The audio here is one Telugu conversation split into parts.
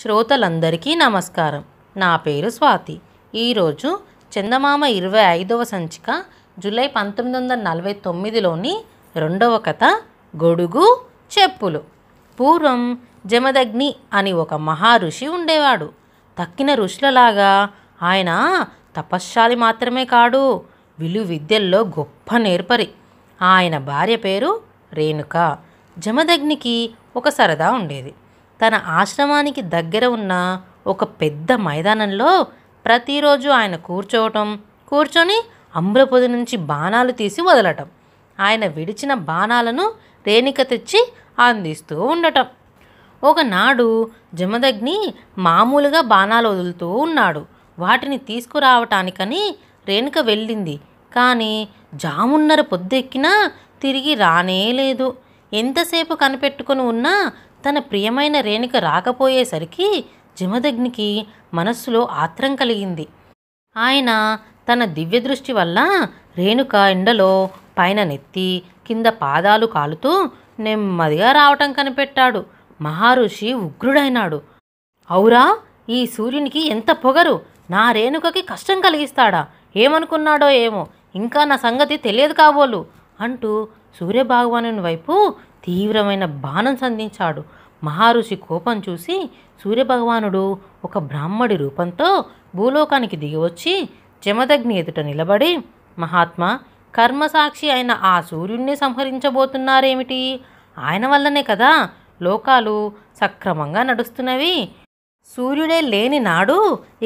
శ్రోతలందరికీ నమస్కారం నా పేరు స్వాతి ఈరోజు చందమామ ఇరవై ఐదవ సంచిక జూలై పంతొమ్మిది వందల నలభై తొమ్మిదిలోని రెండవ కథ గొడుగు చెప్పులు పూర్వం జమదగ్ని అని ఒక మహారుషి ఉండేవాడు తక్కిన ఋషులలాగా ఆయన తపశ్శాలి మాత్రమే కాడు విలు విద్యల్లో గొప్ప నేర్పరి ఆయన భార్య పేరు రేణుక జమదగ్నికి ఒక సరదా ఉండేది తన ఆశ్రమానికి దగ్గర ఉన్న ఒక పెద్ద మైదానంలో ప్రతిరోజు ఆయన కూర్చోవటం కూర్చొని అమ్రపొది నుంచి బాణాలు తీసి వదలటం ఆయన విడిచిన బాణాలను రేణిక తెచ్చి అందిస్తూ ఉండటం ఒకనాడు జమదగ్ని మామూలుగా బాణాలు వదులుతూ ఉన్నాడు వాటిని తీసుకురావటానికని రేణుక వెళ్ళింది కానీ జామున్నర పొద్దెక్కినా తిరిగి రానే లేదు ఎంతసేపు కనిపెట్టుకుని ఉన్నా తన ప్రియమైన రేణుక రాకపోయేసరికి జమదగ్నికి మనస్సులో ఆత్రం కలిగింది ఆయన తన దివ్య దృష్టి వల్ల రేణుక ఎండలో పైన నెత్తి కింద పాదాలు కాలుతూ నెమ్మదిగా రావటం కనిపెట్టాడు మహారుషి ఉగ్రుడైనాడు ఔరా ఈ సూర్యునికి ఎంత పొగరు నా రేణుకకి కష్టం కలిగిస్తాడా ఏమనుకున్నాడో ఏమో ఇంకా నా సంగతి తెలియదు కాబోలు అంటూ సూర్యభగవాను వైపు తీవ్రమైన బాణం సంధించాడు మహారుషి కోపం చూసి సూర్యభగవానుడు ఒక బ్రాహ్మడి రూపంతో భూలోకానికి దిగివచ్చి జమదగ్ని ఎదుట నిలబడి మహాత్మా కర్మసాక్షి అయిన ఆ సూర్యుణ్ణి సంహరించబోతున్నారేమిటి ఆయన వల్లనే కదా లోకాలు సక్రమంగా నడుస్తున్నవి సూర్యుడే లేని నాడు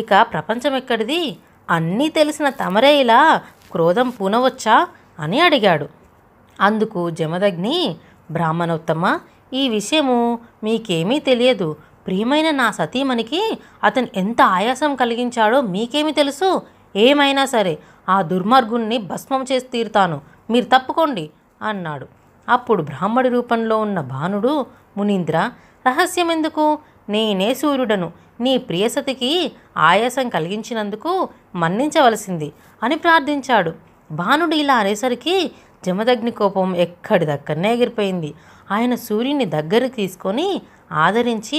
ఇక ప్రపంచం ఎక్కడిది అన్నీ తెలిసిన తమరే ఇలా క్రోధం పూనవచ్చా అని అడిగాడు అందుకు జమదగ్ని బ్రాహ్మణోత్తమ ఈ విషయము మీకేమీ తెలియదు ప్రియమైన నా సతీమణికి అతను ఎంత ఆయాసం కలిగించాడో మీకేమి తెలుసు ఏమైనా సరే ఆ దుర్మార్గుణ్ణి భస్మం చేసి తీరుతాను మీరు తప్పుకోండి అన్నాడు అప్పుడు బ్రాహ్మడి రూపంలో ఉన్న భానుడు మునీంద్ర రహస్యం ఎందుకు నేనే సూర్యుడను నీ ప్రియసతికి ఆయాసం కలిగించినందుకు మన్నించవలసింది అని ప్రార్థించాడు భానుడు ఇలా అనేసరికి జమదగ్ని కోపం ఎక్కడి ఎక్కడిదక్కడనే ఎగిరిపోయింది ఆయన సూర్యుని దగ్గరకు తీసుకొని ఆదరించి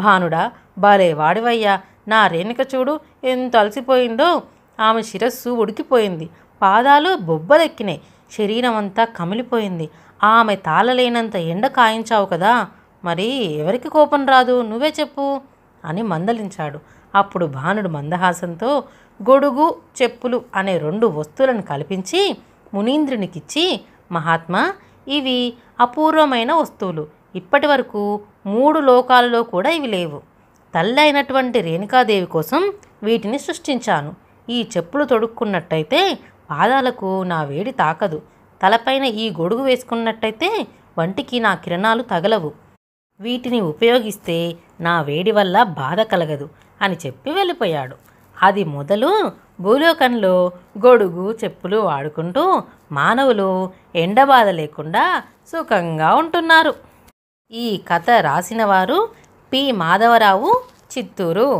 భానుడా భలే వాడివయ్యా నా రేణుక చూడు ఎంత అలసిపోయిందో ఆమె శిరస్సు ఉడికిపోయింది పాదాలు బొబ్బలెక్కినాయి శరీరం అంతా కమిలిపోయింది ఆమె తాళలేనంత ఎండ కాయించావు కదా మరి ఎవరికి కోపం రాదు నువ్వే చెప్పు అని మందలించాడు అప్పుడు భానుడు మందహాసంతో గొడుగు చెప్పులు అనే రెండు వస్తువులను కల్పించి మునీంద్రునికిచ్చి మహాత్మా ఇవి అపూర్వమైన వస్తువులు ఇప్పటి వరకు మూడు లోకాలలో కూడా ఇవి లేవు తల్లి అయినటువంటి రేణుకాదేవి కోసం వీటిని సృష్టించాను ఈ చెప్పులు తొడుక్కున్నట్టయితే పాదాలకు నా వేడి తాకదు తలపైన ఈ గొడుగు వేసుకున్నట్టయితే వంటికి నా కిరణాలు తగలవు వీటిని ఉపయోగిస్తే నా వేడి వల్ల బాధ కలగదు అని చెప్పి వెళ్ళిపోయాడు అది మొదలు భూలోకంలో గొడుగు చెప్పులు వాడుకుంటూ మానవులు ఎండబాధ లేకుండా సుఖంగా ఉంటున్నారు ఈ కథ రాసినవారు పి మాధవరావు చిత్తూరు